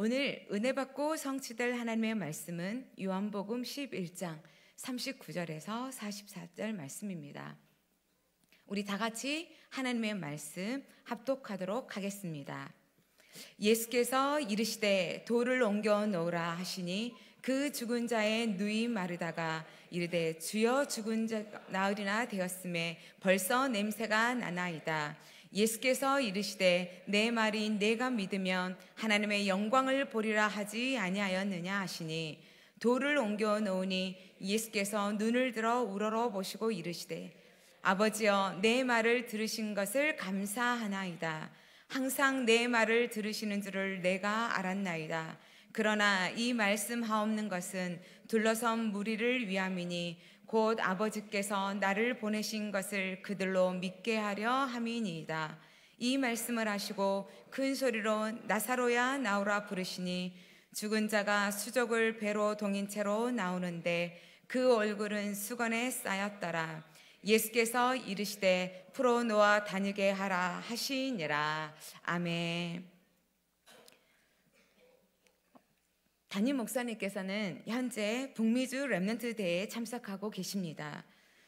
오늘 은혜 받고 성취될 하나님의 말씀은 요한복음 11장 39절에서 44절 말씀입니다. 우리 다 같이 하나님의 말씀 합독하도록 하겠습니다. 예수께서 이르시되 돌을 옮겨 놓으라 하시니 그 죽은 자의 누이 마르다가 이르되 주여 죽은 자 나으리나 되었음에 벌써 냄새가 나나이다. 예수께서 이르시되 내 말이 내가 믿으면 하나님의 영광을 보리라 하지 아니하였느냐 하시니 돌을 옮겨 놓으니 예수께서 눈을 들어 우러러 보시고 이르시되 아버지여 내 말을 들으신 것을 감사하나이다 항상 내 말을 들으시는 줄을 내가 알았나이다 그러나 이 말씀하옵는 것은 둘러선 무리를 위함이니 곧 아버지께서 나를 보내신 것을 그들로 믿게 하려 함이니이다. 이 말씀을 하시고 큰 소리로 나사로야 나오라 부르시니 죽은 자가 수족을 배로 동인 채로 나오는데 그 얼굴은 수건에 쌓였더라. 예수께서 이르시되 풀어 놓아 다니게 하라 하시니라. 아멘. 담임 목사님께서는 현재 북미주 랩런트 대회에 참석하고 계십니다.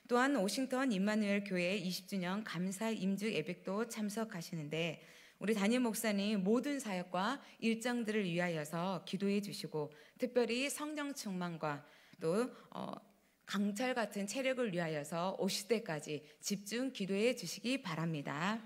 또한 오싱턴 임마누엘 교회 20주년 감사 임주 예백도 참석하시는데 우리 담임 목사님 모든 사역과 일정들을 위하여서 기도해 주시고 특별히 성령 충만과 또 어, 강철 같은 체력을 위하여서 오실 때까지 집중 기도해 주시기 바랍니다.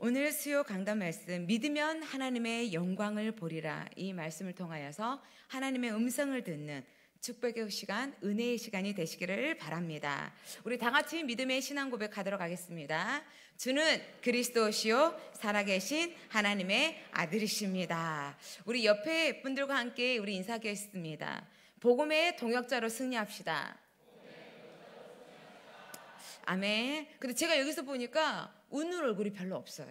오늘 수요 강단 말씀 믿으면 하나님의 영광을 보리라 이 말씀을 통하여서 하나님의 음성을 듣는 축복의 시간, 은혜의 시간이 되시기를 바랍니다. 우리 다 같이 믿음의 신앙 고백하도록 하겠습니다. 주는 그리스도시요 살아계신 하나님의 아들이십니다. 우리 옆에 분들과 함께 우리 인사하겠습니다. 복음의 동역자로 승리합시다. 아멘. 근데 제가 여기서 보니까 웃는 얼굴이 별로 없어요.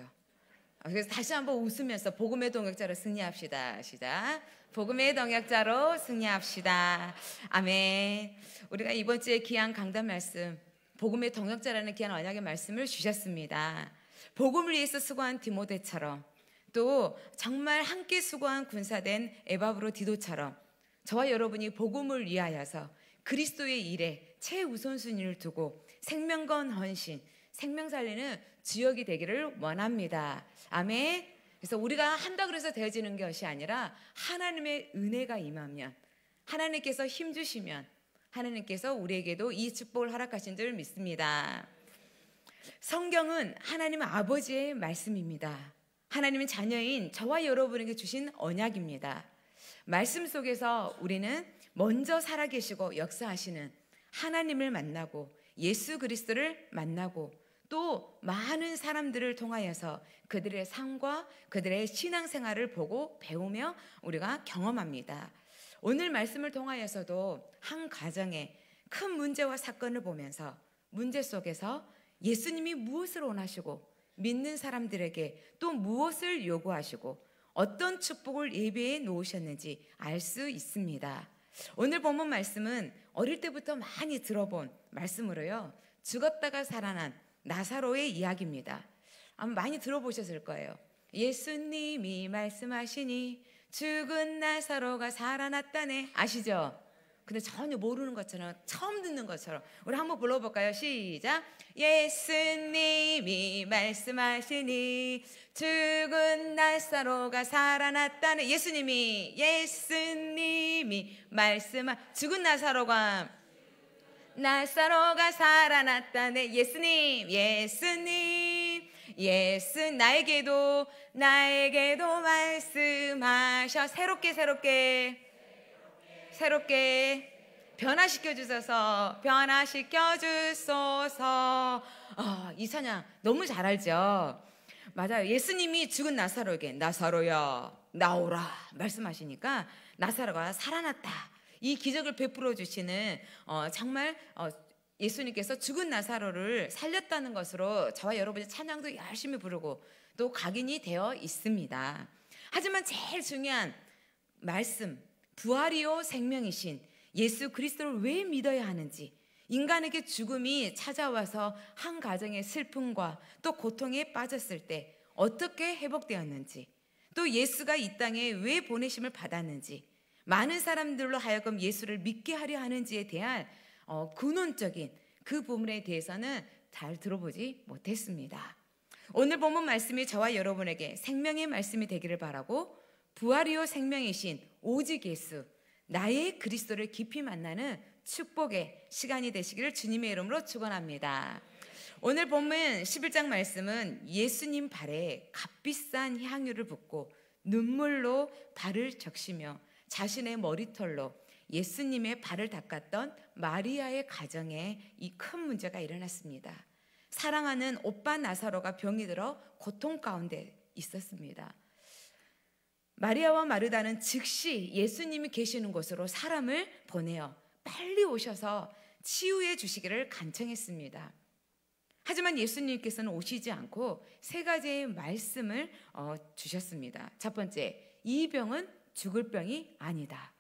아, 그래서 다시 한번 웃으면서 복음의 동역자로 승리합시다. 시작. 복음의 동역자로 승리합시다. 아멘. 우리가 이번 주에 귀한 강단 말씀, 복음의 동역자라는 귀한 언약의 말씀을 주셨습니다. 복음을 위해서 수고한 디모데처럼 또 정말 함께 수고한 군사된 에바브로 디도처럼 저와 여러분이 복음을 위하여서 그리스도의 일에 최우선순위를 두고 생명건 헌신, 생명 살리는 주역이 되기를 원합니다. 아멘. 그래서 우리가 한다 그래서 되어지는 것이 아니라 하나님의 은혜가 임하면 하나님께서 힘 주시면 하나님께서 우리에게도 이 축복을 허락하신 줄 믿습니다. 성경은 하나님 아버지의 말씀입니다. 하나님은 자녀인 저와 여러분에게 주신 언약입니다. 말씀 속에서 우리는 먼저 살아계시고 역사하시는 하나님을 만나고 예수 그리스도를 만나고 또 많은 사람들을 통하여서 그들의 삶과 그들의 신앙생활을 보고 배우며 우리가 경험합니다. 오늘 말씀을 통하여서도 한 가정의 큰 문제와 사건을 보면서 문제 속에서 예수님이 무엇을 원하시고 믿는 사람들에게 또 무엇을 요구하시고 어떤 축복을 예배해 놓으셨는지 알 수 있습니다. 오늘 본문 말씀은 어릴 때부터 많이 들어본 말씀으로요. 죽었다가 살아난 나사로의 이야기입니다. 아마 많이 들어보셨을 거예요. 예수님이 말씀하시니 죽은 나사로가 살아났다네. 아시죠? 근데 전혀 모르는 것처럼 처음 듣는 것처럼 우리 한번 불러볼까요? 시작. 예수님이 말씀하시니 죽은 나사로가 살아났다는 예수님이 예수님이 말씀하 죽은 나사로가 나사로가 살아났다네 예수님 예수님 예수 나에게도 나에게도 말씀하셔 새롭게 새롭게 새롭게 변화시켜 주소서 변화시켜 주소서 어, 이 찬양 너무 잘 알죠 맞아요 예수님이 죽은 나사로에게 나사로야 나오라 말씀하시니까 나사로가 살아났다 이 기적을 베풀어 주시는 어, 정말 어, 예수님께서 죽은 나사로를 살렸다는 것으로 저와 여러분의 찬양도 열심히 부르고 또 각인이 되어 있습니다. 하지만 제일 중요한 말씀, 부활이요 생명이신 예수 그리스도를 왜 믿어야 하는지 인간에게 죽음이 찾아와서 한 가정의 슬픔과 또 고통에 빠졌을 때 어떻게 회복되었는지 또 예수가 이 땅에 왜 보내심을 받았는지 많은 사람들로 하여금 예수를 믿게 하려 하는지에 대한 어, 근원적인 그 부분에 대해서는 잘 들어보지 못했습니다. 오늘 본문 말씀이 저와 여러분에게 생명의 말씀이 되기를 바라고 부활이요 생명이신 오직 예수 나의 그리스도를 깊이 만나는 축복의 시간이 되시기를 주님의 이름으로 축원합니다. 오늘 본문 11장 말씀은 예수님 발에 값비싼 향유를 붓고 눈물로 발을 적시며 자신의 머리털로 예수님의 발을 닦았던 마리아의 가정에 이 큰 문제가 일어났습니다. 사랑하는 오빠 나사로가 병이 들어 고통 가운데 있었습니다. 마리아와 마르다는 즉시 예수님이 계시는 곳으로 사람을 보내어 빨리 오셔서 치유해 주시기를 간청했습니다. 하지만 예수님께서는 오시지 않고 세 가지의 말씀을 어, 주셨습니다. 첫 번째, 이 병은 죽을 병이 아니다.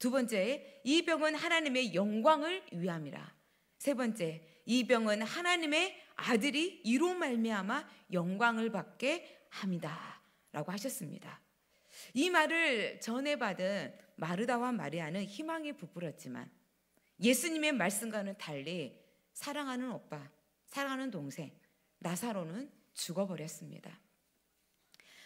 두 번째, 이 병은 하나님의 영광을 위함이라. 세 번째, 이 병은 하나님의 아들이 이로 말미암아 영광을 받게 합니다라고 하셨습니다. 이 말을 전해 받은 마르다와 마리아는 희망이 부풀었지만 예수님의 말씀과는 달리 사랑하는 오빠, 사랑하는 동생 나사로는 죽어버렸습니다.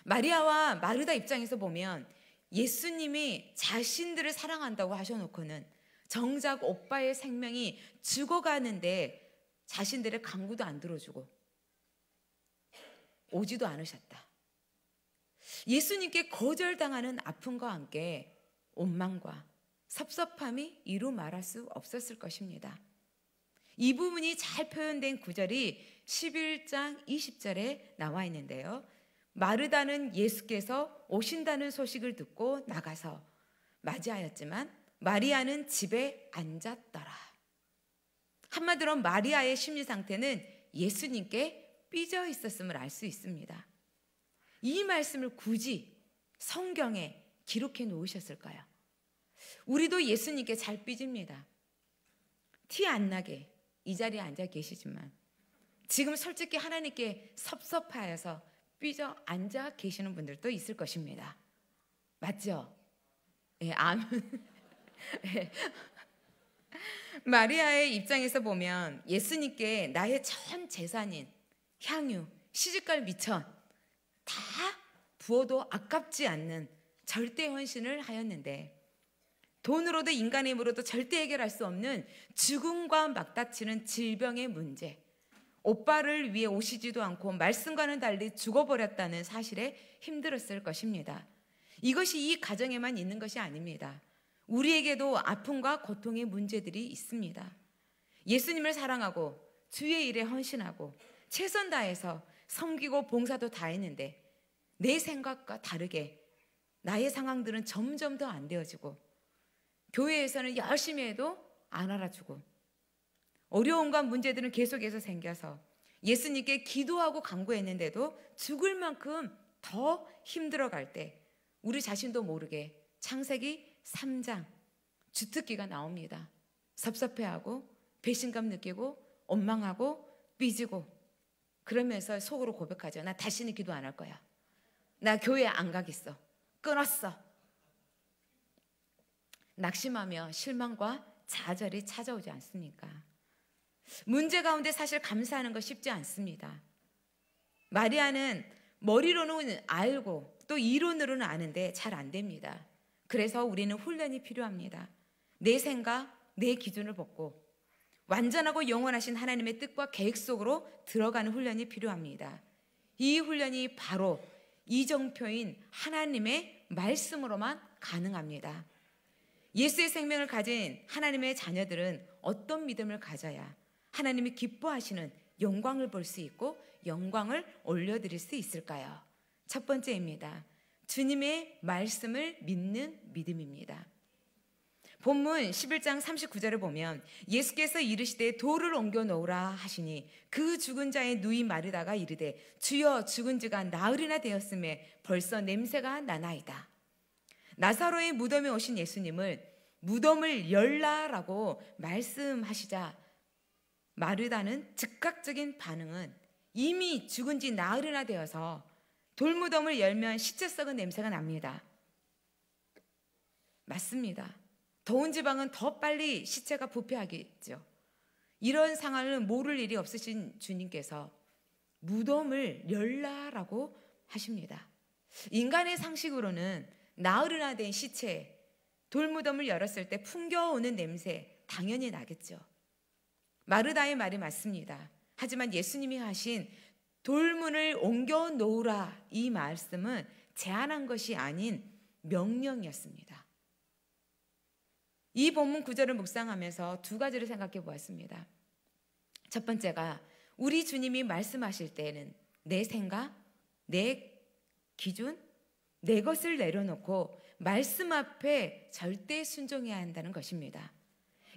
마리아와 마르다 입장에서 보면 예수님이 자신들을 사랑한다고 하셔놓고는 정작 오빠의 생명이 죽어가는데 자신들의 강구도 안 들어주고 오지도 않으셨다. 예수님께 거절당하는 아픔과 함께 원망과 섭섭함이 이루 말할 수 없었을 것입니다. 이 부분이 잘 표현된 구절이 11장 20절에 나와 있는데요. 마르다는 예수께서 오신다는 소식을 듣고 나가서 맞이하였지만 마리아는 집에 앉았더라. 한마디로 마리아의 심리 상태는 예수님께 삐져 있었음을 알 수 있습니다. 이 말씀을 굳이 성경에 기록해 놓으셨을까요? 우리도 예수님께 잘 삐집니다. 티 안 나게 이 자리에 앉아 계시지만 지금 솔직히 하나님께 섭섭하여서 삐져 앉아 계시는 분들도 있을 것입니다. 맞죠? 예, 아멘. 예. 마리아의 입장에서 보면 예수님께 나의 전 재산인 향유, 시집갈 미천 다 부어도 아깝지 않는 절대 헌신을 하였는데 돈으로도 인간의 힘으로도 절대 해결할 수 없는 죽음과 맞닥치는 질병의 문제 오빠를 위해 오시지도 않고 말씀과는 달리 죽어버렸다는 사실에 힘들었을 것입니다. 이것이 이 가정에만 있는 것이 아닙니다. 우리에게도 아픔과 고통의 문제들이 있습니다. 예수님을 사랑하고 주의 일에 헌신하고 최선 다해서 섬기고 봉사도 다 했는데 내 생각과 다르게 나의 상황들은 점점 더 안 되어지고 교회에서는 열심히 해도 안 알아주고 어려움과 문제들은 계속해서 생겨서 예수님께 기도하고 강구했는데도 죽을 만큼 더 힘들어 갈때 우리 자신도 모르게 창세기 3장 주특기가 나옵니다. 섭섭해하고 배신감 느끼고 원망하고 삐지고 그러면서 속으로 고백하죠. 나 다시는 기도 안 할 거야. 나 교회 안 가겠어. 끊었어. 낙심하며 실망과 좌절이 찾아오지 않습니까? 문제 가운데 사실 감사하는 거 쉽지 않습니다. 마리아는 머리로는 알고 또 이론으로는 아는데 잘 안 됩니다. 그래서 우리는 훈련이 필요합니다. 내 생각, 내 기준을 벗고 완전하고 영원하신 하나님의 뜻과 계획 속으로 들어가는 훈련이 필요합니다. 이 훈련이 바로 이정표인 하나님의 말씀으로만 가능합니다. 예수의 생명을 가진 하나님의 자녀들은 어떤 믿음을 가져야 하나님이 기뻐하시는 영광을 볼 수 있고 영광을 올려드릴 수 있을까요? 첫 번째입니다. 주님의 말씀을 믿는 믿음입니다. 본문 11장 39절을 보면 예수께서 이르시되 돌을 옮겨 놓으라 하시니 그 죽은 자의 누이 마르다가 이르되 주여 죽은 지가 나흘이나 되었음에 벌써 냄새가 나나이다. 나사로의 무덤에 오신 예수님을 무덤을 열라라고 말씀하시자 마르다는 즉각적인 반응은 이미 죽은 지 나흘이나 되어서 돌무덤을 열면 시체 썩은 냄새가 납니다. 맞습니다. 더운 지방은 더 빨리 시체가 부패하겠죠. 이런 상황을 모를 일이 없으신 주님께서 무덤을 열라라고 하십니다. 인간의 상식으로는 나흘이나 된 시체, 돌무덤을 열었을 때 풍겨오는 냄새 당연히 나겠죠. 마르다의 말이 맞습니다. 하지만 예수님이 하신 돌문을 옮겨 놓으라 이 말씀은 제안한 것이 아닌 명령이었습니다. 이 본문 구절을 묵상하면서 두 가지를 생각해 보았습니다. 첫 번째가 우리 주님이 말씀하실 때는내 생각, 내 기준, 내 것을 내려놓고 말씀 앞에 절대 순종해야 한다는 것입니다.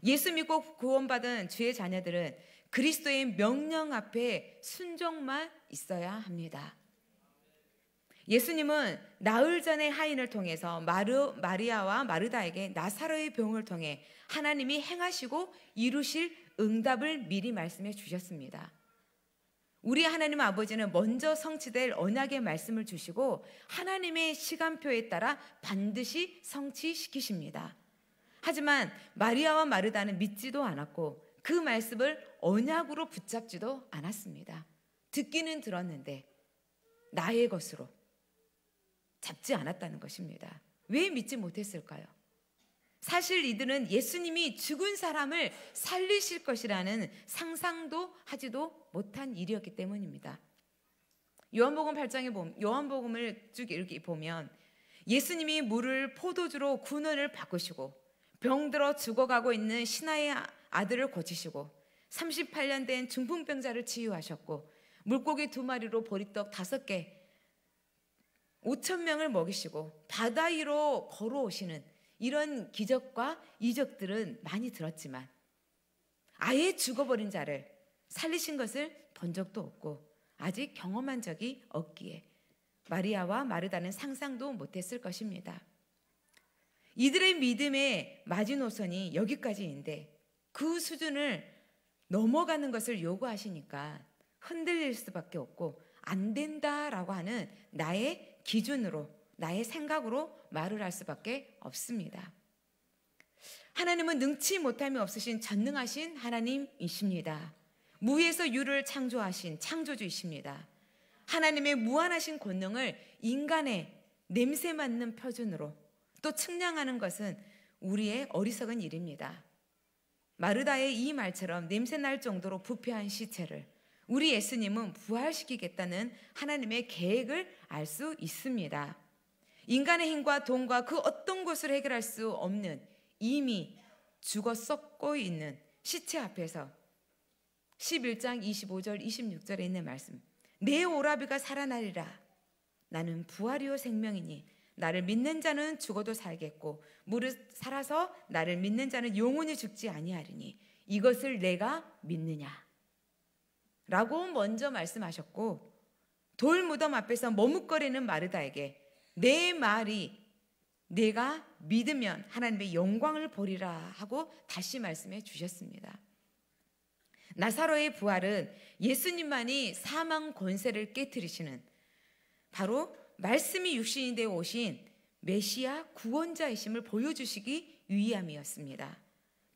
예수 믿고 구원받은 주의 자녀들은 그리스도의 명령 앞에 순종만 있어야 합니다. 예수님은 나흘 전의 하인을 통해서 마르, 마리아와 마르다에게 나사로의 병을 통해 하나님이 행하시고 이루실 응답을 미리 말씀해 주셨습니다. 우리 하나님 아버지는 먼저 성취될 언약의 말씀을 주시고 하나님의 시간표에 따라 반드시 성취시키십니다. 하지만 마리아와 마르다는 믿지도 않았고 그 말씀을 언약으로 붙잡지도 않았습니다. 듣기는 들었는데 나의 것으로 잡지 않았다는 것입니다. 왜 믿지 못했을까요? 사실 이들은 예수님이 죽은 사람을 살리실 것이라는 상상도 하지도 못한 일이었기 때문입니다. 요한복음 8장에 보면 요한복음을 쭉 이렇게 보면 예수님이 물을 포도주로 군원을 바꾸시고 병들어 죽어가고 있는 신하의 아들을 고치시고 38년 된 중풍병자를 치유하셨고 물고기 두 마리로 보리떡 다섯 개 5천 명을 먹이시고 바다 위로 걸어오시는 이런 기적과 이적들은 많이 들었지만 아예 죽어버린 자를 살리신 것을 본 적도 없고 아직 경험한 적이 없기에 마리아와 마르다는 상상도 못했을 것입니다. 이들의 믿음의 마지노선이 여기까지인데 그 수준을 넘어가는 것을 요구하시니까 흔들릴 수밖에 없고 안 된다라고 하는 나의 기준으로 나의 생각으로 말을 할 수밖에 없습니다. 하나님은 능치 못함이 없으신 전능하신 하나님이십니다. 무에서 유를 창조하신 창조주이십니다. 하나님의 무한하신 권능을 인간의 냄새 맡는 표준으로 또 측량하는 것은 우리의 어리석은 일입니다. 마르다의 이 말처럼 냄새날 정도로 부패한 시체를 우리 예수님은 부활시키겠다는 하나님의 계획을 알 수 있습니다. 인간의 힘과 돈과 그 어떤 것을 해결할 수 없는 이미 죽어 썩고 있는 시체 앞에서 11장 25절 26절에 있는 말씀 내 오라비가 살아나리라 나는 부활이요 생명이니 나를 믿는 자는 죽어도 살겠고 무릇 살아서 나를 믿는 자는 영원히 죽지 아니하리니 이것을 내가 믿느냐 라고 먼저 말씀하셨고 돌 무덤 앞에서 머뭇거리는 마르다에게 내 말이 내가 믿으면 하나님의 영광을 보리라 하고 다시 말씀해 주셨습니다. 나사로의 부활은 예수님만이 사망 권세를 깨뜨리시는 바로 말씀이 육신이 되어 오신 메시아 구원자이심을 보여주시기 위함이었습니다.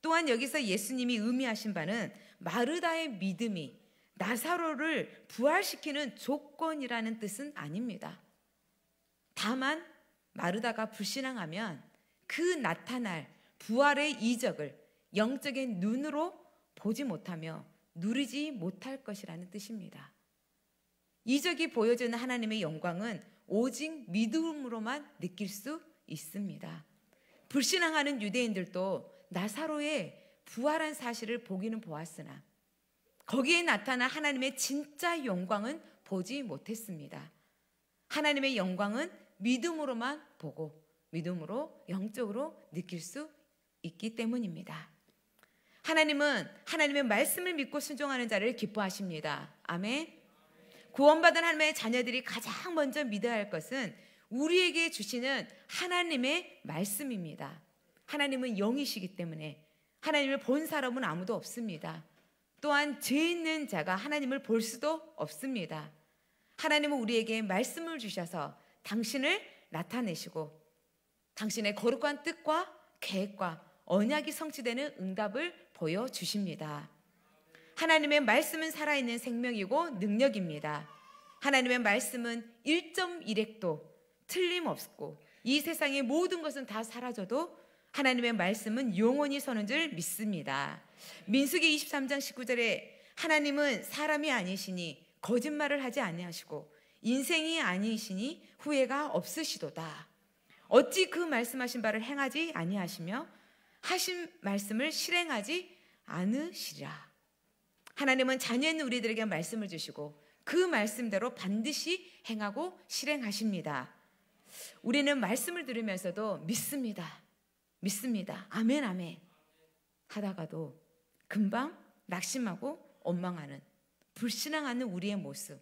또한 여기서 예수님이 의미하신 바는 마르다의 믿음이 나사로를 부활시키는 조건이라는 뜻은 아닙니다. 다만 마르다가 불신앙하면 그 나타날 부활의 이적을 영적인 눈으로 보지 못하며 누리지 못할 것이라는 뜻입니다. 이적이 보여주는 하나님의 영광은 오직 믿음으로만 느낄 수 있습니다. 불신앙하는 유대인들도 나사로의 부활한 사실을 보기는 보았으나 거기에 나타난 하나님의 진짜 영광은 보지 못했습니다. 하나님의 영광은 믿음으로만 보고 믿음으로 영적으로 느낄 수 있기 때문입니다. 하나님은 하나님의 말씀을 믿고 순종하는 자를 기뻐하십니다. 아멘. 구원받은 하나님의 자녀들이 가장 먼저 믿어야 할 것은 우리에게 주시는 하나님의 말씀입니다. 하나님은 영이시기 때문에 하나님을 본 사람은 아무도 없습니다. 또한 죄 있는 자가 하나님을 볼 수도 없습니다. 하나님은 우리에게 말씀을 주셔서 당신을 나타내시고 당신의 거룩한 뜻과 계획과 언약이 성취되는 응답을 보여주십니다. 하나님의 말씀은 살아있는 생명이고 능력입니다. 하나님의 말씀은 1.1핵도 틀림없고 이 세상의 모든 것은 다 사라져도 하나님의 말씀은 영원히 서는 줄 믿습니다. 민수기 23장 19절에 하나님은 사람이 아니시니 거짓말을 하지 아니하시고 인생이 아니시니 후회가 없으시도다. 어찌 그 말씀하신 바를 행하지 아니하시며 하신 말씀을 실행하지 않으시라. 하나님은 자녀 인 우리들에게 말씀을 주시고 그 말씀대로 반드시 행하고 실행하십니다. 우리는 말씀을 들으면서도 믿습니다. 믿습니다. 아멘, 아멘. 하다가도 금방 낙심하고 원망하는, 불신앙하는 우리의 모습.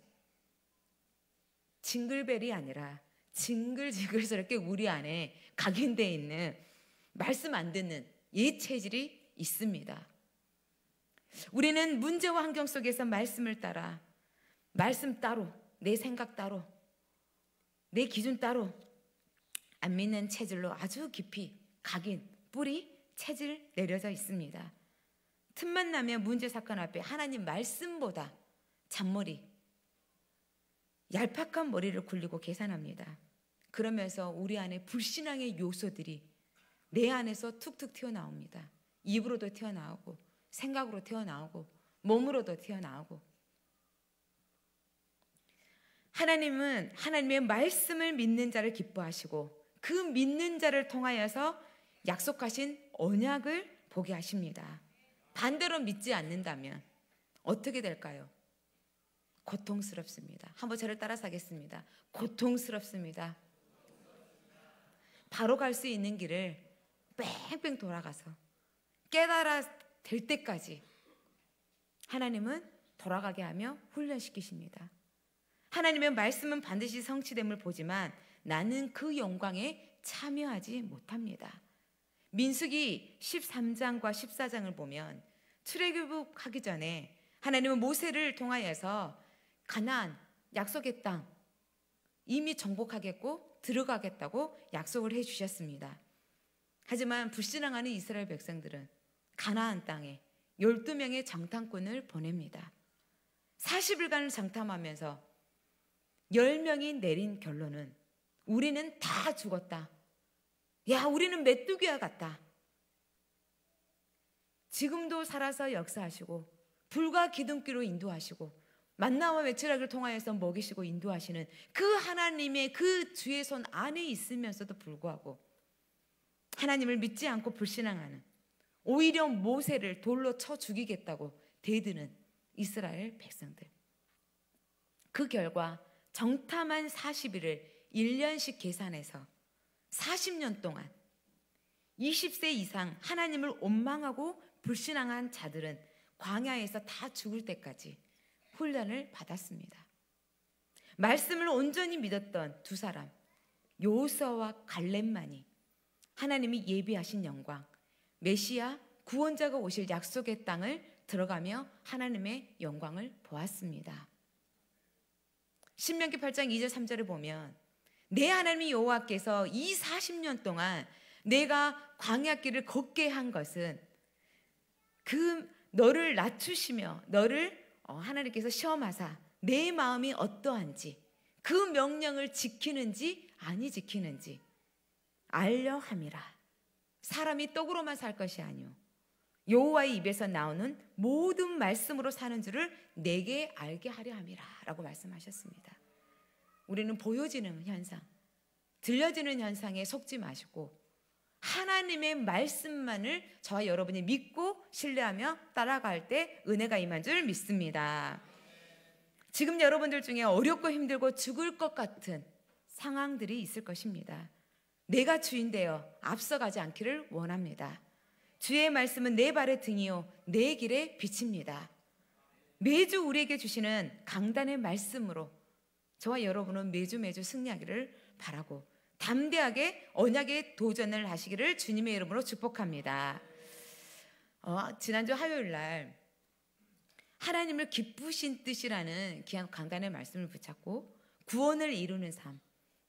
징글벨이 아니라 징글징글스럽게 우리 안에 각인되어 있는 말씀 안 듣는 옛 체질이 있습니다. 우리는 문제와 환경 속에서 말씀을 따라 말씀 따로 내 생각 따로 내 기준 따로 안 믿는 체질로 아주 깊이 각인 뿌리 체질 내려져 있습니다. 틈만 나면 문제 사건 앞에 하나님 말씀보다 잔머리 얄팍한 머리를 굴리고 계산합니다. 그러면서 우리 안에 불신앙의 요소들이 내 안에서 툭툭 튀어나옵니다. 입으로도 튀어나오고 생각으로 튀어나오고 몸으로도 튀어나오고 하나님은 하나님의 말씀을 믿는 자를 기뻐하시고 그 믿는 자를 통하여서 약속하신 언약을 보게 하십니다. 반대로 믿지 않는다면 어떻게 될까요? 고통스럽습니다. 한번 저를 따라서 하겠습니다. 고통스럽습니다. 바로 갈 수 있는 길을 뺑뺑 돌아가서 깨달아 될 때까지 하나님은 돌아가게 하며 훈련시키십니다. 하나님의 말씀은 반드시 성취됨을 보지만 나는 그 영광에 참여하지 못합니다. 민숙이 13장과 14장을 보면 출애굽하기 전에 하나님은 모세를 통하여서 가나 약속의 땅 이미 정복하겠고 들어가겠다고 약속을 해 주셨습니다. 하지만 불신앙하는 이스라엘 백성들은 가나안 땅에 12명의 정탐꾼을 보냅니다. 40일간을 정탐하면서 10명이 내린 결론은 우리는 다 죽었다. 야, 우리는 메뚜기와 같다. 지금도 살아서 역사하시고 불과 기둥기로 인도하시고 만나와 외치락을 통하여서 먹이시고 인도하시는 그 하나님의 그 주의 손 안에 있으면서도 불구하고 하나님을 믿지 않고 불신앙하는 오히려 모세를 돌로 쳐 죽이겠다고 대드는 이스라엘 백성들. 그 결과 정탐한 40일을 1년씩 계산해서 40년 동안 20세 이상 하나님을 원망하고 불신앙한 자들은 광야에서 다 죽을 때까지 훈련을 받았습니다. 말씀을 온전히 믿었던 두 사람, 요서와 갈렙만이 하나님이 예비하신 영광, 메시아 구원자가 오실 약속의 땅을 들어가며 하나님의 영광을 보았습니다. 신명기 8장 2절 3절을 보면 내하나님 여호와께서 이 40년 동안 내가 광야길을 걷게 한 것은 그 너를 낮추시며 너를 어, 하나님께서 시험하사 내 마음이 어떠한지 그 명령을 지키는지 아니 지키는지 알려 함이라. 사람이 떡으로만 살 것이 아니요 여호와의 입에서 나오는 모든 말씀으로 사는 줄을 내게 알게 하려 함이라라고 말씀하셨습니다. 우리는 보여지는 현상, 들려지는 현상에 속지 마시고 하나님의 말씀만을 저와 여러분이 믿고 신뢰하며 따라갈 때 은혜가 임한 줄 믿습니다. 지금 여러분들 중에 어렵고 힘들고 죽을 것 같은 상황들이 있을 것입니다. 내가 주인되어 앞서가지 않기를 원합니다. 주의 말씀은 내 발의 등이요 내 길의 빛입니다. 매주 우리에게 주시는 강단의 말씀으로 저와 여러분은 매주 매주 승리하기를 바라고 담대하게 언약의 도전을 하시기를 주님의 이름으로 축복합니다. 어, 지난주 화요일 날 하나님을 기쁘신 뜻이라는 귀한 강단의 말씀을 붙잡고 구원을 이루는 삶,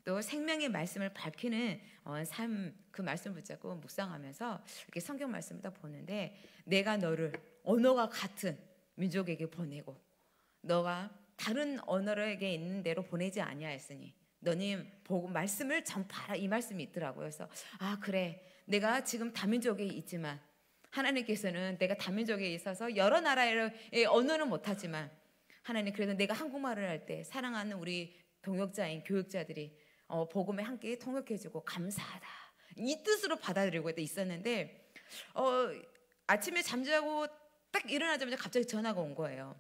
또 생명의 말씀을 밝히는 어, 삶그 말씀 붙잡고 묵상하면서 이렇게 성경 말씀을 다 보는데 내가 너를 언어가 같은 민족에게 보내고 너가 다른 언어에게 있는 대로 보내지 아니하였으니 너님 보고 말씀을 전파라 이 말씀이 있더라고요. 그래서 아 그래 내가 지금 다민족에 있지만 하나님께서는 내가 다민족에 있어서 여러 나라의 언어는 못하지만 하나님 그래도 내가 한국말을 할 때 사랑하는 우리 동역자인 교육자들이 어, 복음에 함께 통역해주고 감사하다 이 뜻으로 받아들이고 있었는데 어, 아침에 잠자고 딱 일어나자마자 갑자기 전화가 온 거예요.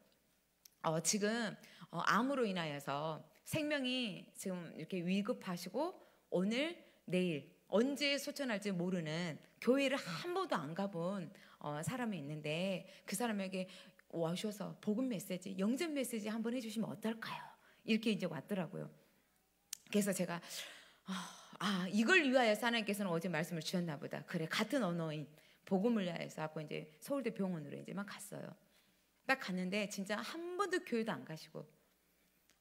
어, 지금 어, 암으로 인하여서 생명이 지금 이렇게 위급하시고 오늘 내일 언제 소천할지 모르는 교회를 한 번도 안 가본 어, 사람이 있는데 그 사람에게 와셔서 복음 메시지, 영접 메시지 한번 해주시면 어떨까요? 이렇게 이제 왔더라고요. 그래서 제가 아, 아 이걸 위하여서 하나님께서는 어제 말씀을 주셨나 보다. 그래 같은 언어인 복음을 위하여서 하고 이제 서울대 병원으로 이제 막 갔어요. 딱 갔는데 진짜 한 번도 교회도 안 가시고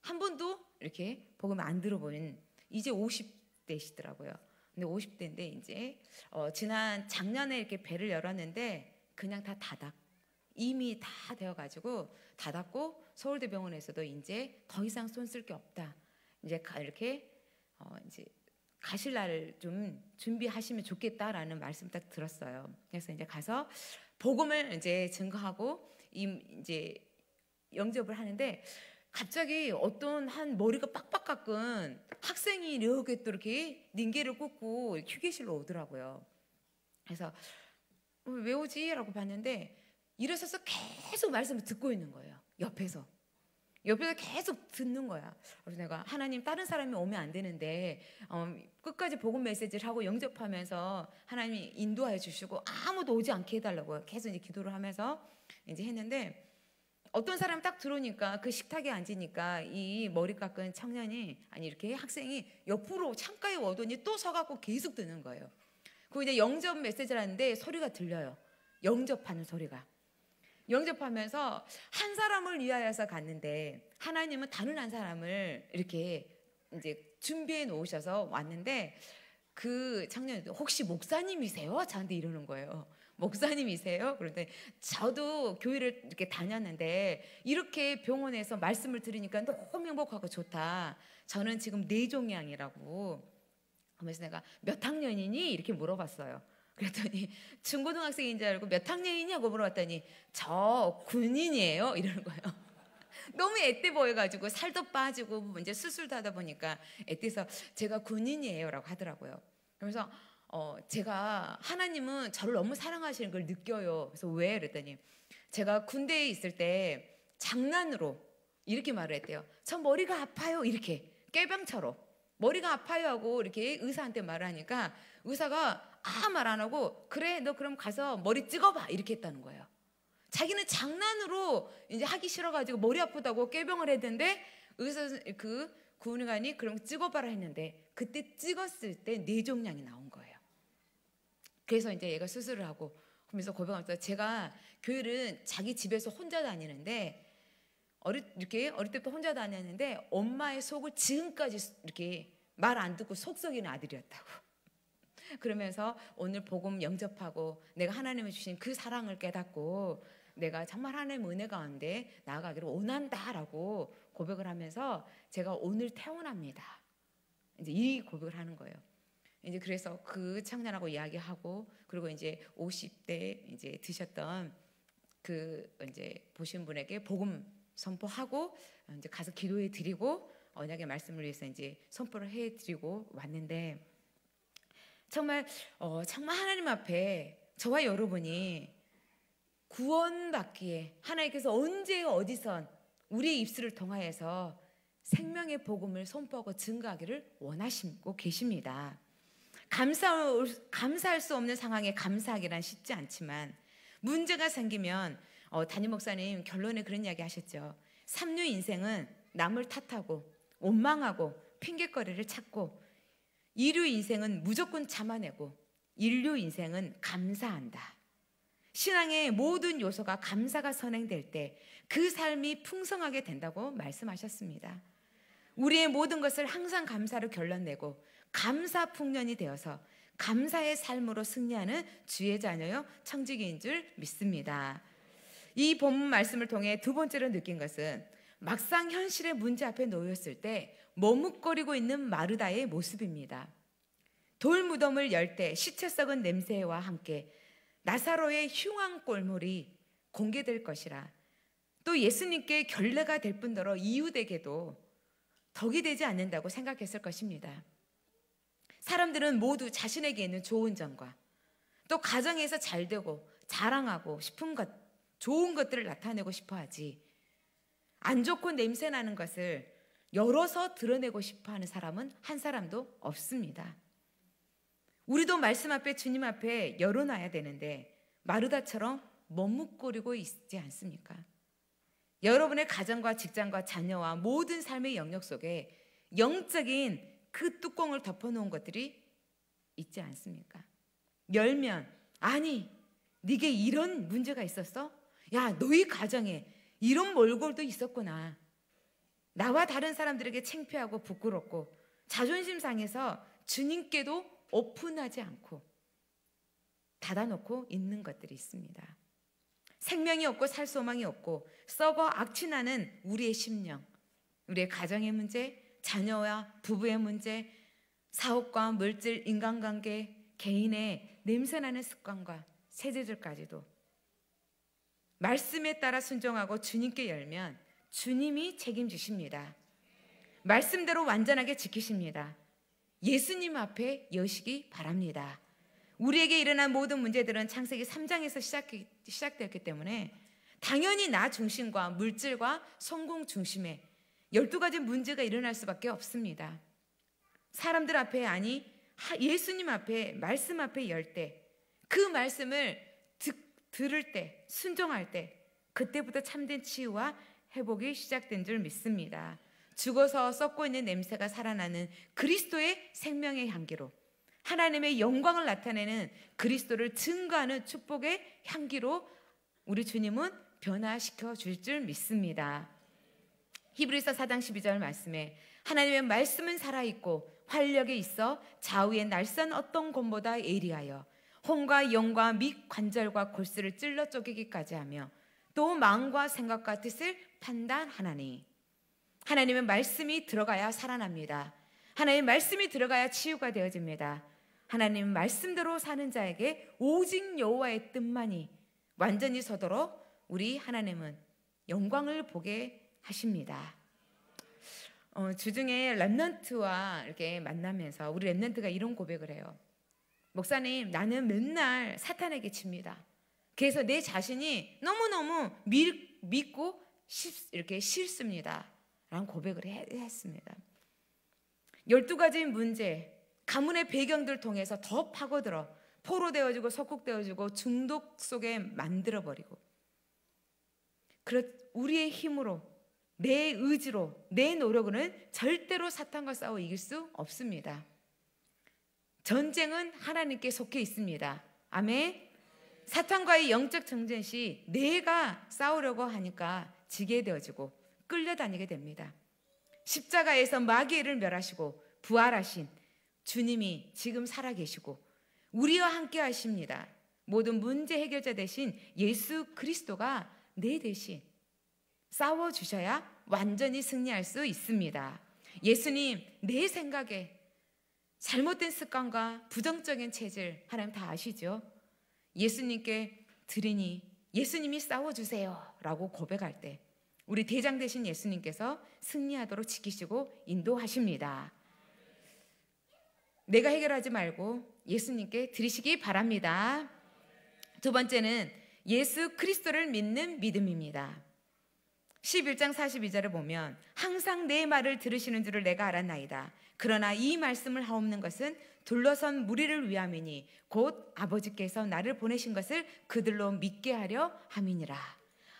한 번도 이렇게 복음 안들어본 이제 50대시더라고요. 근데 50대인데 이제 어, 지난 작년에 이렇게 배를 열었는데 그냥 다 닫았 이미 다 되어가지고 닫았고 서울대병원에서도 이제 더 이상 손 쓸 게 없다. 이제 가 이렇게 어 이제 가실 날 좀 준비하시면 좋겠다라는 말씀 딱 들었어요. 그래서 이제 가서 복음을 이제 증거하고 이제 영접을 하는데 갑자기 어떤 한 머리가 빡빡 깎은 학생이 이렇게 또 이렇게 닌게를 꽂고 휴게실로 오더라고요. 그래서 어, 왜 오지? 라고 봤는데 일어서서 계속 말씀을 듣고 있는 거예요. 옆에서. 옆에서 계속 듣는 거야. 그래서 내가 하나님 다른 사람이 오면 안 되는데 어, 끝까지 복음 메시지를 하고 영접하면서 하나님이 인도하여 주시고 아무도 오지 않게 해달라고 계속 이제 기도를 하면서 이제 했는데 어떤 사람 딱 들어오니까 그 식탁에 앉으니까 이 머리 깎은 청년이 아니 이렇게 학생이 옆으로 창가에 오더니 또 서갖고 계속 듣는 거예요. 그리 이제 영접 메시지라는데 소리가 들려요. 영접하는 소리가. 영접하면서 한 사람을 위하여서 갔는데 하나님은 다른 한 사람을 이렇게 이제 준비해 놓으셔서 왔는데 그 청년이 혹시 목사님이세요? 저한테 이러는 거예요. 목사님이세요? 그런데 저도 교회를 이렇게 다녔는데 이렇게 병원에서 말씀을 들으니까 너무 행복하고 좋다. 저는 지금 뇌종양이라고 네 하면서 내가 몇 학년이니? 이렇게 물어봤어요. 그랬더니 중고등학생인 줄 알고 몇 학년이냐고 물어봤더니 저 군인이에요 이러는 거예요. 너무 애때 보여가지고 살도 빠지고 뭐 이제 수술도 하다 보니까 애때서 제가 군인이에요라고 하더라고요. 그러면서 어 제가 하나님은 저를 너무 사랑하시는 걸 느껴요. 그래서 왜 그랬더니 제가 군대에 있을 때 장난으로 이렇게 말을 했대요. 저 머리가 아파요 이렇게 깨병처럼 머리가 아파요 하고 이렇게 의사한테 말을 하니까 의사가 아말안 하고 그래 너 그럼 가서 머리 찍어봐 이렇게 했다는 거예요. 자기는 장난으로 이제 하기 싫어가지고 머리 아프다고 깨병을 했는데 의사 그 구운관이 그럼 찍어봐라 했는데 그때 찍었을 때 뇌종양이 나온 거예요. 그래서 이제 얘가 수술을 하고 그러면서 고백하면서 제가 교회를 자기 집에서 혼자 다니는데 어릴 이렇게 어릴 때부터 혼자 다녔는데 엄마의 속을 지금까지 이렇게 말 안 듣고 속썩이는 아들이었다고. 그러면서 오늘 복음 영접하고 내가 하나님이 주신 그 사랑을 깨닫고 내가 정말 하나님 은혜 가운데 나아가기를 원한다라고 고백을 하면서 제가 오늘 태어납니다. 이제 이 고백을 하는 거예요. 이제 그래서 그 청년하고 이야기하고 그리고 이제 50대 이제 드셨던 그 이제 보신 분에게 복음 선포하고 이제 가서 기도해 드리고 언약의 말씀을 위해서 이제 선포를 해 드리고 왔는데 정말 어, 정말 하나님 앞에 저와 여러분이 구원받기에 하나님께서 언제 어디선 우리의 입술을 통하여서 생명의 복음을 손뻗고 증가하기를 원하시고 계십니다. 감사할, 감사할 수 없는 상황에 감사하기란 쉽지 않지만 문제가 생기면 어, 담임 목사님 결론에 그런 이야기 하셨죠. 삼류 인생은 남을 탓하고 원망하고 핑계거리를 찾고 이류 인생은 무조건 참아내고 인류 인생은 감사한다. 신앙의 모든 요소가 감사가 선행될 때 그 삶이 풍성하게 된다고 말씀하셨습니다. 우리의 모든 것을 항상 감사로 결론내고 감사 풍년이 되어서 감사의 삶으로 승리하는 주의 자녀요 청지기인 줄 믿습니다. 이 본문 말씀을 통해 두 번째로 느낀 것은 막상 현실의 문제 앞에 놓였을 때 머뭇거리고 있는 마르다의 모습입니다. 돌 무덤을 열 때 시체 썩은 냄새와 함께 나사로의 흉한 꼴물이 공개될 것이라 또 예수님께 결례가 될 뿐더러 이웃에게도 덕이 되지 않는다고 생각했을 것입니다. 사람들은 모두 자신에게 있는 좋은 점과 또 가정에서 잘 되고 자랑하고 싶은 것, 좋은 것들을 나타내고 싶어 하지 안 좋고 냄새 나는 것을 열어서 드러내고 싶어 하는 사람은 한 사람도 없습니다. 우리도 말씀 앞에 주님 앞에 열어놔야 되는데 마르다처럼 머뭇거리고 있지 않습니까? 여러분의 가정과 직장과 자녀와 모든 삶의 영역 속에 영적인 그 뚜껑을 덮어놓은 것들이 있지 않습니까? 열면 아니 네게 이런 문제가 있었어? 야 너희 가정에 이런 몰골도 있었구나. 나와 다른 사람들에게 창피하고 부끄럽고 자존심 상해서 주님께도 오픈하지 않고 닫아놓고 있는 것들이 있습니다. 생명이 없고 살 소망이 없고 썩어 악취나는 우리의 심령, 우리의 가정의 문제, 자녀와 부부의 문제, 사업과 물질, 인간관계, 개인의 냄새나는 습관과 세제들까지도 말씀에 따라 순종하고 주님께 열면 주님이 책임지십니다. 말씀대로 완전하게 지키십니다. 예수님 앞에 여시기 바랍니다. 우리에게 일어난 모든 문제들은 창세기 3장에서 시작, 되었기 때문에 당연히 나 중심과 물질과 성공 중심에 12가지 문제가 일어날 수밖에 없습니다. 사람들 앞에 아니 예수님 앞에 말씀 앞에 열 때 그 말씀을 들을 때, 순종할 때, 그때부터 참된 치유와 회복이 시작된 줄 믿습니다. 죽어서 썩고 있는 냄새가 살아나는 그리스도의 생명의 향기로 하나님의 영광을 나타내는 그리스도를 증거하는 축복의 향기로 우리 주님은 변화시켜 줄 줄 믿습니다. 히브리서 4장 12절 말씀에 하나님의 말씀은 살아있고 활력에 있어 좌우의 날선 어떤 검보다 예리하여 혼과 영과 밑 관절과 골수를 찔러 쪼개기까지 하며 또 마음과 생각과 뜻을 판단하나니 하나님은 말씀이 들어가야 살아납니다. 하나님 말씀이 들어가야 치유가 되어집니다. 하나님 말씀대로 사는 자에게 오직 여호와의 뜻만이 완전히 서도록 우리 하나님은 영광을 보게 하십니다. 어, 주중에 랩넌트와 이렇게 만나면서 우리 랩넌트가 이런 고백을 해요. 목사님, 나는 맨날 사탄에게 칩니다 그래서 내 자신이 너무너무 밀, 믿고 쉽, 이렇게 싫습니다. 라는 고백을 해, 했습니다. 12가지 문제, 가문의 배경들 통해서 더 파고들어 포로되어지고 석국되어지고 중독 속에 만들어버리고 그렇, 우리의 힘으로 내 의지로 내 노력으로는 절대로 사탄과 싸워 이길 수 없습니다. 전쟁은 하나님께 속해 있습니다. 아멘. 사탄과의 영적 전쟁 시 내가 싸우려고 하니까 지게 되어지고 끌려다니게 됩니다. 십자가에서 마귀를 멸하시고 부활하신 주님이 지금 살아계시고 우리와 함께 하십니다. 모든 문제 해결자 대신 예수 그리스도가 내 대신 싸워 주셔야 완전히 승리할 수 있습니다. 예수님, 내 생각에 잘못된 습관과 부정적인 체질 하나님 다 아시죠? 예수님께 드리니 예수님이 싸워주세요 라고 고백할 때 우리 대장 되신 예수님께서 승리하도록 지키시고 인도하십니다. 내가 해결하지 말고 예수님께 드리시기 바랍니다. 두 번째는 예수 그리스도를 믿는 믿음입니다. 11장 42절을 보면 항상 내 말을 들으시는 줄을 내가 알았나이다. 그러나 이 말씀을 하옵는 것은 둘러선 무리를 위함이니 곧 아버지께서 나를 보내신 것을 그들로 믿게 하려 함이니라.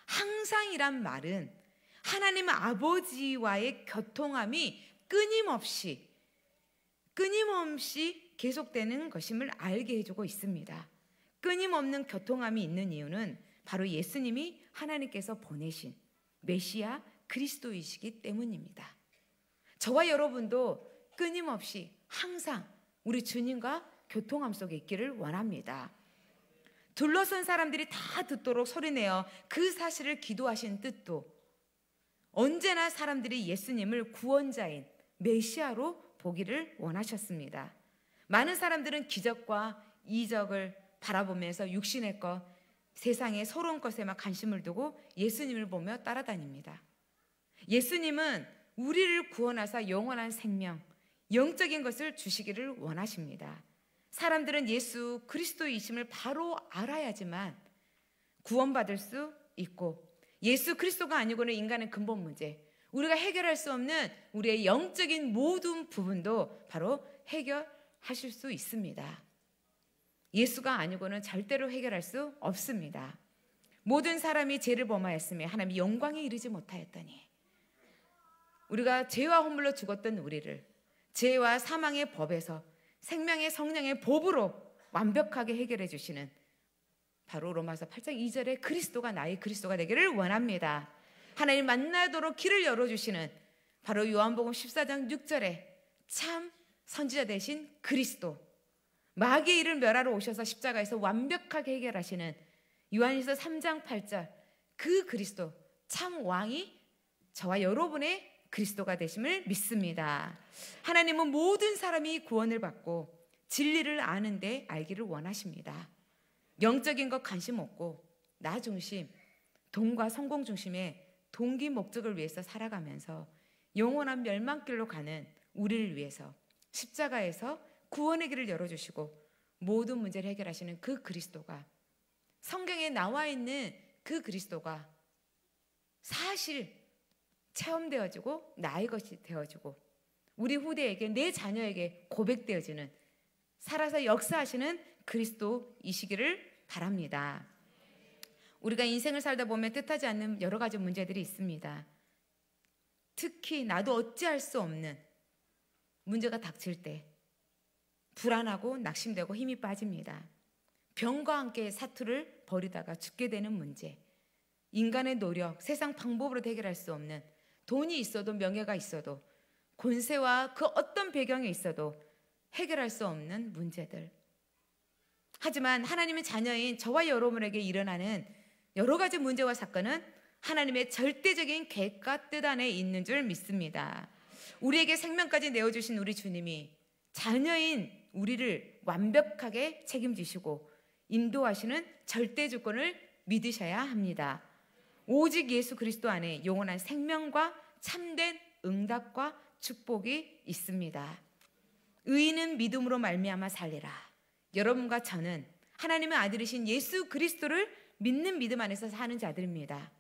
항상이란 말은 하나님 아버지와의 교통함이 끊임없이 끊임없이 계속되는 것임을 알게 해주고 있습니다. 끊임없는 교통함이 있는 이유는 바로 예수님이 하나님께서 보내신 메시아 그리스도이시기 때문입니다. 저와 여러분도 끊임없이 항상 우리 주님과 교통함 속에 있기를 원합니다. 둘러선 사람들이 다 듣도록 소리내어 그 사실을 기도하신 뜻도 언제나 사람들이 예수님을 구원자인 메시아로 보기를 원하셨습니다. 많은 사람들은 기적과 이적을 바라보면서 육신의 것, 세상의 서러운 것에만 관심을 두고 예수님을 보며 따라다닙니다. 예수님은 우리를 구원하사 영원한 생명, 영적인 것을 주시기를 원하십니다. 사람들은 예수 그리스도이심을 바로 알아야지만 구원받을 수 있고 예수 그리스도가 아니고는 인간의 근본 문제, 우리가 해결할 수 없는 우리의 영적인 모든 부분도 바로 해결하실 수 있습니다. 예수가 아니고는 절대로 해결할 수 없습니다. 모든 사람이 죄를 범하였으며 하나님이 영광에 이르지 못하였더니 우리가 죄와 허물로 죽었던 우리를 죄와 사망의 법에서 생명의 성령의 법으로 완벽하게 해결해 주시는 바로 로마서 8장 2절에 그리스도가 나의 그리스도가 되기를 원합니다. 하나님 만나도록 길을 열어주시는 바로 요한복음 14장 6절에 참 선지자 대신 그리스도 마귀의 일을 멸하러 오셔서 십자가에서 완벽하게 해결하시는 요한일서 3장 8절 그 그리스도 참 왕이 저와 여러분의 그리스도가 되심을 믿습니다. 하나님은 모든 사람이 구원을 받고 진리를 아는데 알기를 원하십니다. 영적인 것 관심 없고 나 중심, 돈과 성공 중심의 동기 목적을 위해서 살아가면서 영원한 멸망길로 가는 우리를 위해서 십자가에서 구원의 길을 열어주시고 모든 문제를 해결하시는 그 그리스도가 성경에 나와 있는 그 그리스도가 사실 체험되어지고 나의 것이 되어지고 우리 후대에게 내 자녀에게 고백되어지는 살아서 역사하시는 그리스도이시기를 바랍니다. 우리가 인생을 살다 보면 뜻하지 않는 여러 가지 문제들이 있습니다. 특히 나도 어찌할 수 없는 문제가 닥칠 때 불안하고 낙심되고 힘이 빠집니다. 병과 함께 사투를 벌이다가 죽게 되는 문제, 인간의 노력, 세상 방법으로 해결할 수 없는 돈이 있어도 명예가 있어도 권세와 그 어떤 배경에 있어도 해결할 수 없는 문제들. 하지만 하나님의 자녀인 저와 여러분에게 일어나는 여러 가지 문제와 사건은 하나님의 절대적인 계획과 뜻 안에 있는 줄 믿습니다. 우리에게 생명까지 내어주신 우리 주님이 자녀인 우리를 완벽하게 책임지시고 인도하시는 절대 주권을 믿으셔야 합니다. 오직 예수 그리스도 안에 영원한 생명과 참된 응답과 축복이 있습니다. 의인은 믿음으로 말미암아 살리라. 여러분과 저는 하나님의 아들이신 예수 그리스도를 믿는 믿음 안에서 사는 자들입니다.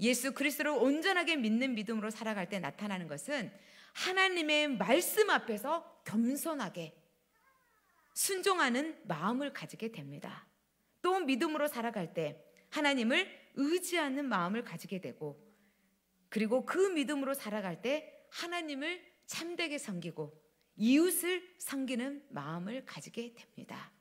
예수 그리스도를 온전하게 믿는 믿음으로 살아갈 때 나타나는 것은 하나님의 말씀 앞에서 겸손하게 순종하는 마음을 가지게 됩니다. 또 믿음으로 살아갈 때 하나님을 의지하는 마음을 가지게 되고 그리고 그 믿음으로 살아갈 때 하나님을 참되게 섬기고 이웃을 섬기는 마음을 가지게 됩니다.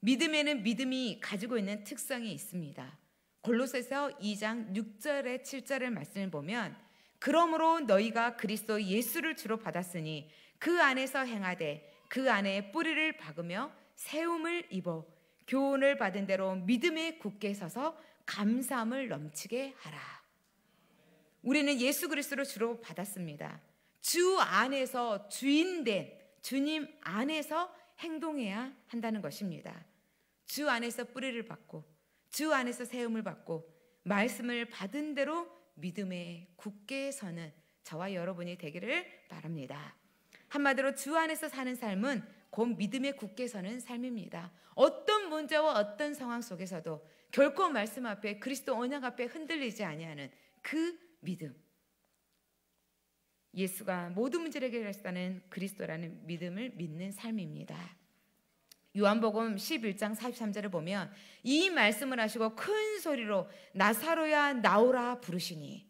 믿음에는 믿음이 가지고 있는 특성이 있습니다. 골로새서 2장 6절에 7절의 말씀을 보면 그러므로 너희가 그리스도 예수를 주로 받았으니 그 안에서 행하되 그 안에 뿌리를 박으며 세움을 입어 교훈을 받은 대로 믿음에 굳게 서서 감사함을 넘치게 하라. 우리는 예수 그리스도를 주로 받았습니다. 주 안에서 주인된 주님 안에서 행동해야 한다는 것입니다. 주 안에서 뿌리를 받고 주 안에서 세움을 받고 말씀을 받은 대로 믿음에 굳게 서는 저와 여러분이 되기를 바랍니다. 한마디로 주 안에서 사는 삶은 곧 믿음의 굳게 서는 삶입니다. 어떤 문제와 어떤 상황 속에서도 결코 말씀 앞에 그리스도 언약 앞에 흔들리지 아니하는 그 믿음. 예수가 모든 문제를 해결했다는 그리스도라는 믿음을 믿는 삶입니다. 요한복음 11장 43절을 보면 이 말씀을 하시고 큰 소리로 나사로야 나오라 부르시니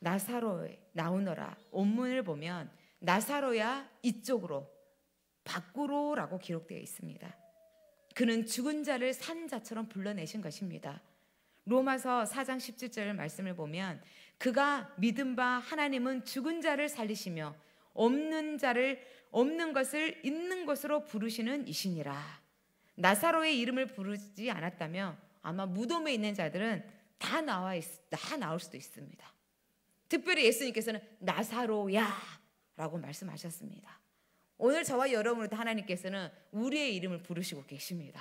나사로 나오너라 온문을 보면 나사로야 이쪽으로 밖으로라고 기록되어 있습니다. 그는 죽은 자를 산 자처럼 불러내신 것입니다. 로마서 4장 17절 말씀을 보면 그가 믿은 바 하나님은 죽은 자를 살리시며 없는 자를 없는 것을 있는 것으로 부르시는 이신이라. 나사로의 이름을 부르지 않았다면 아마 무덤에 있는 자들은 다 나와 있, 다 나올 수도 있습니다. 특별히 예수님께서는 나사로야라고 말씀하셨습니다. 오늘 저와 여러분으로 하나님께서는 우리의 이름을 부르시고 계십니다.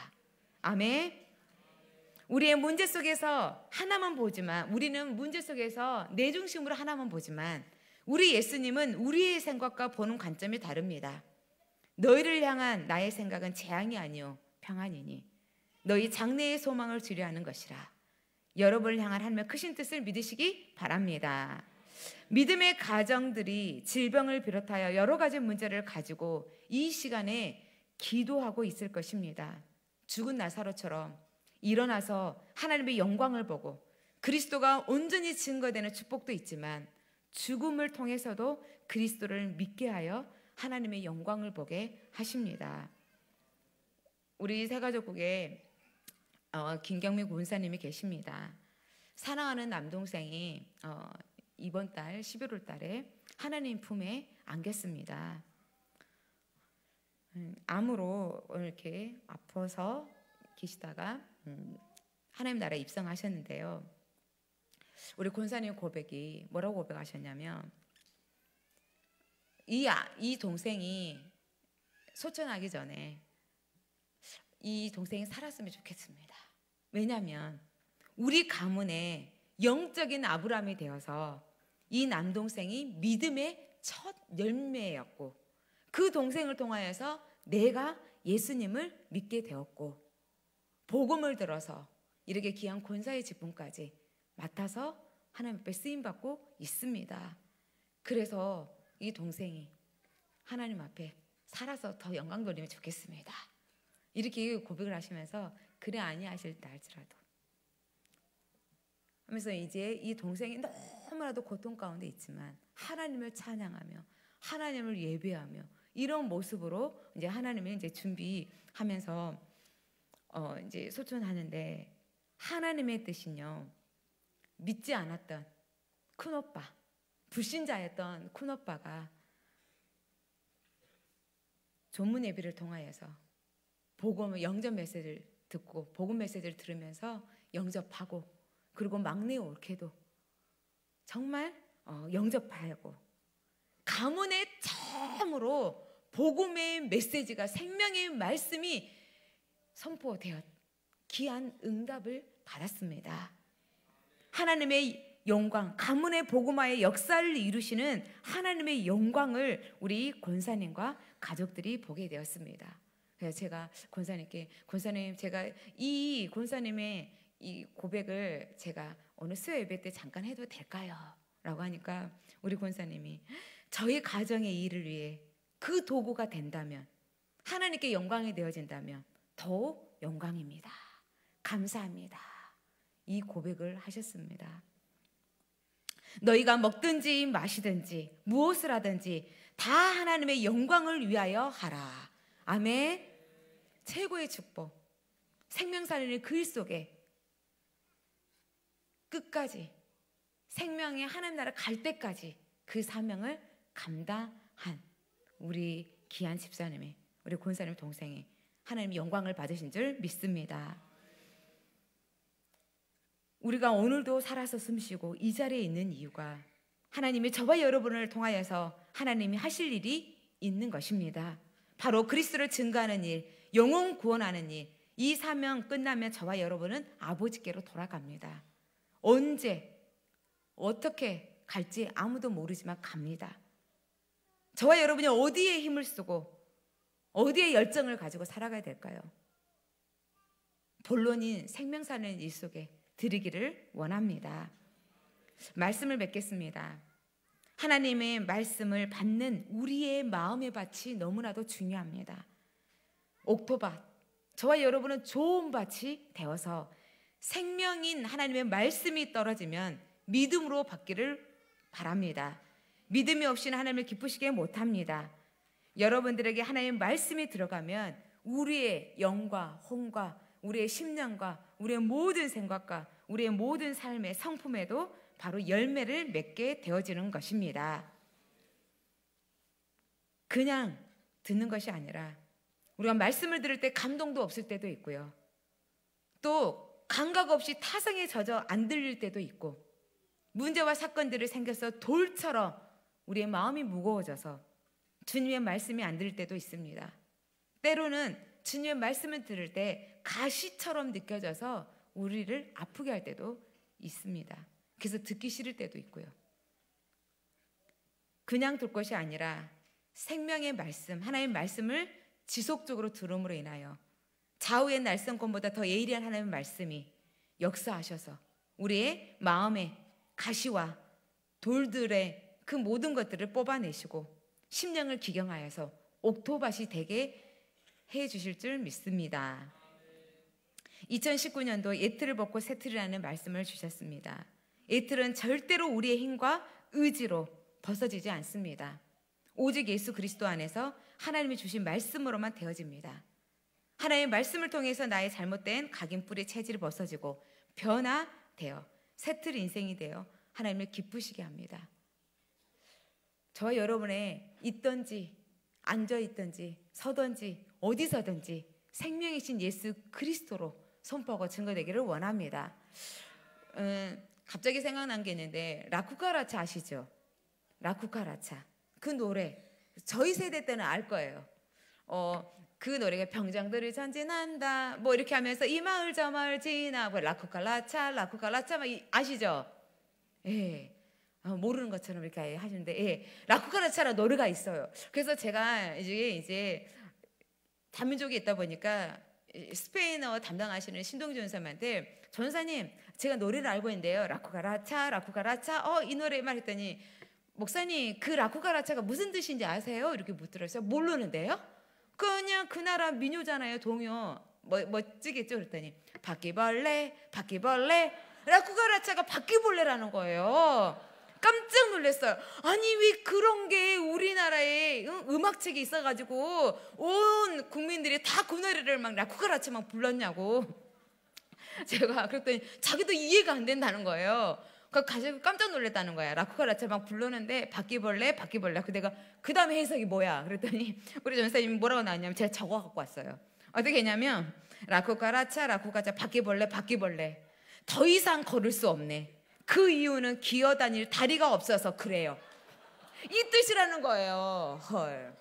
아멘. 우리의 문제 속에서 하나만 보지만 우리는 문제 속에서 내 중심으로 하나만 보지만 우리 예수님은 우리의 생각과 보는 관점이 다릅니다. 너희를 향한 나의 생각은 재앙이 아니요 평안이니 너희 장래의 소망을 주려 하는 것이라 여러분을 향한 하나님의 크신 뜻을 믿으시기 바랍니다. 믿음의 가정들이 질병을 비롯하여 여러 가지 문제를 가지고 이 시간에 기도하고 있을 것입니다. 죽은 나사로처럼 일어나서 하나님의 영광을 보고 그리스도가 온전히 증거되는 축복도 있지만 죽음을 통해서도 그리스도를 믿게 하여 하나님의 영광을 보게 하십니다. 우리 세가족국에 어, 김경미 군사님이 계십니다. 사랑하는 남동생이 어, 이번 달 11월 달에 하나님 품에 안겠습니다. 음, 암으로 이렇게 아파서 계시다가 음, 하나님 나라에 입성하셨는데요. 우리 권사님 고백이 뭐라고 고백하셨냐면 이, 아, 이 동생이 소천하기 전에 이 동생이 살았으면 좋겠습니다. 왜냐하면 우리 가문에 영적인 아브라함이 되어서 이 남동생이 믿음의 첫 열매였고 그 동생을 통하여서 내가 예수님을 믿게 되었고 복음을 들어서 이렇게 귀한 권사의 직분까지 맡아서 하나님 앞에 쓰임 받고 있습니다. 그래서 이 동생이 하나님 앞에 살아서 더 영광 돌리면 좋겠습니다. 이렇게 고백을 하시면서 그래 아니하실 때 할지라도 하면서 이제 이 동생이 너무나도 고통 가운데 있지만 하나님을 찬양하며 하나님을 예배하며 이런 모습으로 이제 하나님을 이제 준비하면서 어 이제 소천하는데 하나님의 뜻은요 믿지 않았던 큰 오빠 불신자였던 큰 오빠가 조문 예배를 통하여서 복음 영접 메시지를 듣고 복음 메시지를 들으면서 영접하고 그리고 막내 올케도 정말 어, 영접하고 가문의 처음으로 복음의 메시지가 생명의 말씀이 선포되었 귀한 응답을 받았습니다. 하나님의 영광, 가문의 복음화의 역사를 이루시는 하나님의 영광을 우리 권사님과 가족들이 보게 되었습니다. 그래서 제가 권사님께 권사님 제가 이 권사님의 이 고백을 제가 어느 수요 예배 때 잠깐 해도 될까요? 라고 하니까 우리 권사님이 저희 가정의 일을 위해 그 도구가 된다면 하나님께 영광이 되어진다면 더욱 영광입니다. 감사합니다. 이 고백을 하셨습니다. 너희가 먹든지 마시든지 무엇을 하든지 다 하나님의 영광을 위하여 하라. 아멘. 최고의 축복. 생명사는 그 일 속에 끝까지 생명의 하나님 나라 갈 때까지 그 사명을 감당한 우리 귀한 집사님이 우리 권사님 동생이 하나님 영광을 받으신 줄 믿습니다. 우리가 오늘도 살아서 숨쉬고 이 자리에 있는 이유가 하나님이 저와 여러분을 통하여서 하나님이 하실 일이 있는 것입니다. 바로 그리스도를 증거하는 일, 영혼 구원하는 일, 이 사명 끝나면 저와 여러분은 아버지께로 돌아갑니다. 언제, 어떻게 갈지 아무도 모르지만 갑니다. 저와 여러분이 어디에 힘을 쓰고 어디에 열정을 가지고 살아가야 될까요? 본론인 생명사는 일 속에 드리기를 원합니다. 말씀을 맺겠습니다. 하나님의 말씀을 받는 우리의 마음의 밭이 너무나도 중요합니다. 옥토밭. 저와 여러분은 좋은 밭이 되어서 생명인 하나님의 말씀이 떨어지면 믿음으로 받기를 바랍니다. 믿음이 없이는 하나님을 기쁘시게 못합니다. 여러분들에게 하나님의 말씀이 들어가면 우리의 영과 혼과 우리의 심령과 우리의 모든 생각과 우리의 모든 삶의 성품에도 바로 열매를 맺게 되어지는 것입니다. 그냥 듣는 것이 아니라 우리가 말씀을 들을 때 감동도 없을 때도 있고요. 또 감각 없이 타성에 젖어 안 들릴 때도 있고 문제와 사건들을 생겨서 돌처럼 우리의 마음이 무거워져서 주님의 말씀이 안 들릴 때도 있습니다. 때로는 주님의 말씀을 들을 때 가시처럼 느껴져서 우리를 아프게 할 때도 있습니다. 그래서 듣기 싫을 때도 있고요. 그냥 둘 것이 아니라 생명의 말씀, 하나님의 말씀을 지속적으로 들음으로 인하여 좌우의 날선권보다더 예리한 하나님의 말씀이 역사하셔서 우리의 마음의 가시와 돌들의 그 모든 것들을 뽑아내시고 심령을 기경하여서 옥토밭이 되게 해 주실 줄 믿습니다. 2019년도 예틀을 벗고 세틀이라는 말씀을 주셨습니다. 예틀은 절대로 우리의 힘과 의지로 벗어지지 않습니다. 오직 예수 그리스도 안에서 하나님이 주신 말씀으로만 되어집니다. 하나님의 말씀을 통해서 나의 잘못된 각인뿌리 체질이 벗어지고 변화되어 새틀 인생이 되어 하나님을 기쁘시게 합니다. 저 여러분의 있던지 앉아 있던지 서던지 어디서든지 생명이신 예수 그리스도로 선포하고 증거되기를 원합니다. 음, 갑자기 생각난 게 있는데 라쿠카라차 아시죠? 라쿠카라차 그 노래 저희 세대 때는 알 거예요. 어, 그 노래가 병장들을 전진한다 뭐 이렇게 하면서 이 마을 저 마을 지나 뭐 라쿠칼라차 라쿠칼라차 막 이, 아시죠? 예. 아, 모르는 것처럼 이렇게 하시는데 예. 라쿠칼라차라 노래가 있어요. 그래서 제가 이제 이제 다민족이 있다 보니까 스페인어 담당하시는 신동준선생님한테 전사님 제가 노래를 알고 있는데요. 라쿠가라차 라쿠가라차 어이 노래 말했더니 목사님 그 라쿠가라차가 무슨 뜻인지 아세요? 이렇게 묻더라고요. 모르는데요. 그냥 그 나라 민요잖아요. 동요. 뭐, 멋지겠죠? 그랬더니 바퀴벌레, 바퀴벌레. 라쿠가라차가 바퀴벌레라는 거예요. 깜짝 놀랐어요. 아니 왜 그런 게 우리나라에 음악책에 있어가지고 온 국민들이 다 그 노래를 막라쿠가라차막 불렀냐고. 제가 그랬더니 자기도 이해가 안 된다는 거예요. 가지고 깜짝 놀랐다는 거야. 라쿠카 라차 막 불르는데 바퀴벌레, 바퀴벌레. 그 내가 그 다음에 해석이 뭐야? 그랬더니 우리 전사님 뭐라고 나왔냐면 제가 적어 갖고 왔어요. 어떻게 했냐면 라쿠카 라차, 라쿠카 차 바퀴벌레, 바퀴벌레. 더 이상 걸을 수 없네. 그 이유는 기어다닐 다리가 없어서 그래요. 이 뜻이라는 거예요. 헐.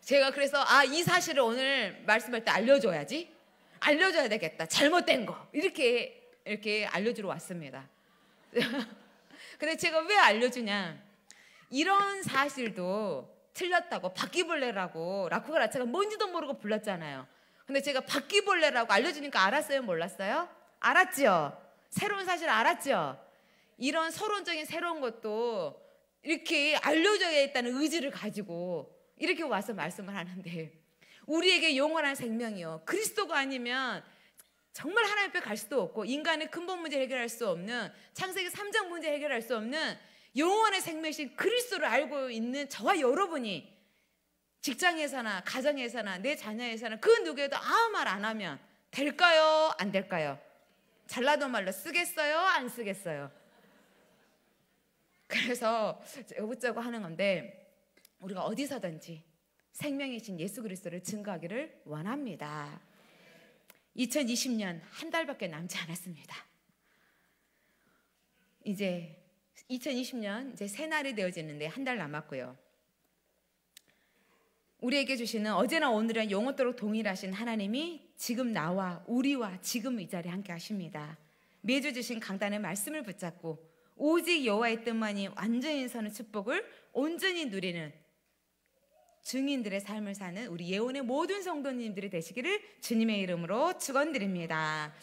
제가 그래서 아, 이 사실을 오늘 말씀할 때 알려줘야지. 알려줘야 되겠다. 잘못된 거. 이렇게, 이렇게 알려주러 왔습니다. 근데 제가 왜 알려주냐? 이런 사실도 틀렸다고 바퀴벌레라고 라쿠가라차가 뭔지도 모르고 불렀잖아요. 근데 제가 바퀴벌레라고 알려주니까 알았어요, 몰랐어요? 알았죠. 새로운 사실 알았죠. 이런 서론적인 새로운 것도 이렇게 알려줘야 있다는 의지를 가지고 이렇게 와서 말씀을 하는데 우리에게 영원한 생명이요. 그리스도가 아니면 정말 하나님 앞에 갈 수도 없고 인간의 근본 문제 해결할 수 없는 창세기 3장 문제 해결할 수 없는 영원의 생명이신 그리스도를 알고 있는 저와 여러분이 직장에서나 가정에서나 내 자녀에서나 그 누구에도 아무 말 안 하면 될까요? 안 될까요? 잘라도 말로 쓰겠어요? 안 쓰겠어요? 그래서 여보자고 하는 건데 우리가 어디서든지 생명이신 예수 그리스도를 증거하기를 원합니다. 2020년 한 달밖에 남지 않았습니다. 이제 2020년 이제 새 날이 되어지는데 한 달 남았고요. 우리에게 주시는 어제나 오늘이 영원토록 동일하신 하나님이 지금 나와 우리와 지금 이 자리에 함께 하십니다. 매주 주신 강단의 말씀을 붙잡고 오직 여호와의 뜻만이 완전히 서는 축복을 온전히 누리는 증인들의 삶을 사는 우리 예언의 모든 성도님들이 되시기를 주님의 이름으로 축원드립니다.